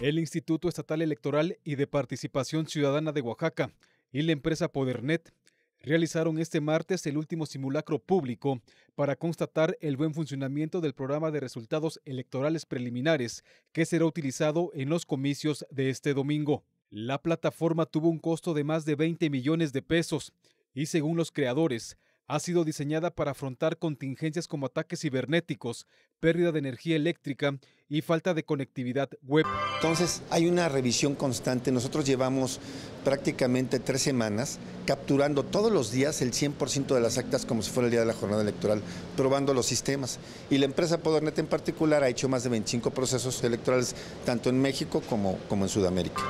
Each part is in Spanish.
el Instituto Estatal Electoral y de Participación Ciudadana de Oaxaca y la empresa Podernet realizaron este martes el último simulacro público para constatar el buen funcionamiento del programa de resultados electorales preliminares que será utilizado en los comicios de este domingo. La plataforma tuvo un costo de más de 20 millones de pesos y según los creadores, ha sido diseñada para afrontar contingencias como ataques cibernéticos, pérdida de energía eléctrica y falta de conectividad web. Entonces, hay una revisión constante. Nosotros llevamos prácticamente tres semanas capturando todos los días el 100% de las actas como si fuera el día de la jornada electoral, probando los sistemas. Y la empresa Podernet en particular ha hecho más de 25 procesos electorales, tanto en México como, como en Sudamérica.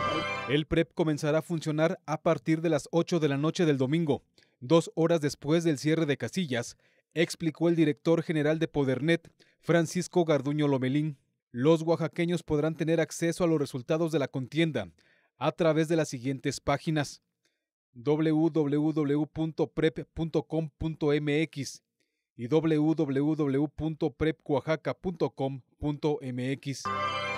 El PREP comenzará a funcionar a partir de las 8 de la noche del domingo, dos horas después del cierre de casillas, explicó el director general de Podernet, Francisco Garduño Lomelín. Los oaxaqueños podrán tener acceso a los resultados de la contienda a través de las siguientes páginas www.prep.com.mx y www.prepcoaxaca.com.mx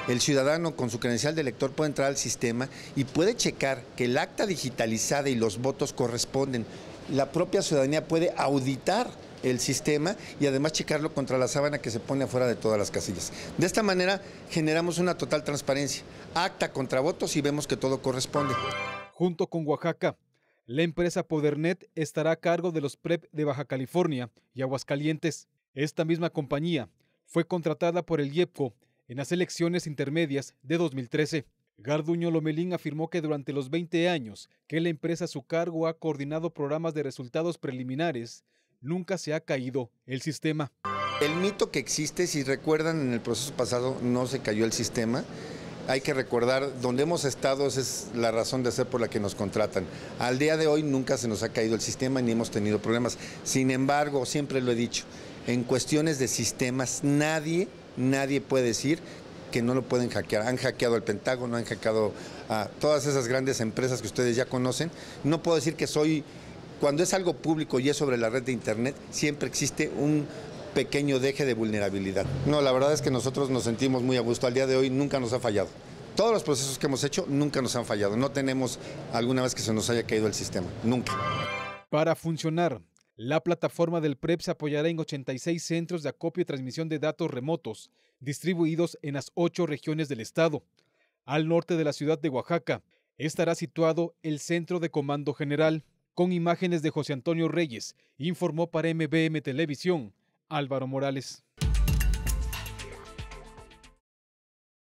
El ciudadano con su credencial de elector puede entrar al sistema y puede checar que el acta digitalizada y los votos corresponden. La propia ciudadanía puede auditar el sistema y además checarlo contra la sábana que se pone afuera de todas las casillas. De esta manera generamos una total transparencia, acta contra votos y vemos que todo corresponde. Junto con Oaxaca, la empresa Podernet estará a cargo de los PREP de Baja California y Aguascalientes. Esta misma compañía fue contratada por el IEPCO en las elecciones intermedias de 2013. Garduño Lomelín afirmó que durante los 20 años que la empresa a su cargo ha coordinado programas de resultados preliminares, nunca se ha caído el sistema. El mito que existe, si recuerdan, en el proceso pasado no se cayó el sistema. Hay que recordar, donde hemos estado esa es la razón de ser por la que nos contratan. Al día de hoy nunca se nos ha caído el sistema ni hemos tenido problemas. Sin embargo, siempre lo he dicho, en cuestiones de sistemas nadie, nadie puede decir que no lo pueden hackear. Han hackeado el Pentágono, han hackeado a todas esas grandes empresas que ustedes ya conocen. No puedo decir que soy cuando es algo público y es sobre la red de Internet, siempre existe un pequeño deje de vulnerabilidad. No, la verdad es que nosotros nos sentimos muy a gusto. Al día de hoy nunca nos ha fallado. Todos los procesos que hemos hecho nunca nos han fallado. No tenemos alguna vez que se nos haya caído el sistema. Nunca. Para funcionar, la plataforma del PREP se apoyará en 86 centros de acopio y transmisión de datos remotos, distribuidos en las ocho regiones del estado. Al norte de la ciudad de Oaxaca estará situado el Centro de Comando General. Con imágenes de José Antonio Reyes, informó para MBM Televisión Álvaro Morales.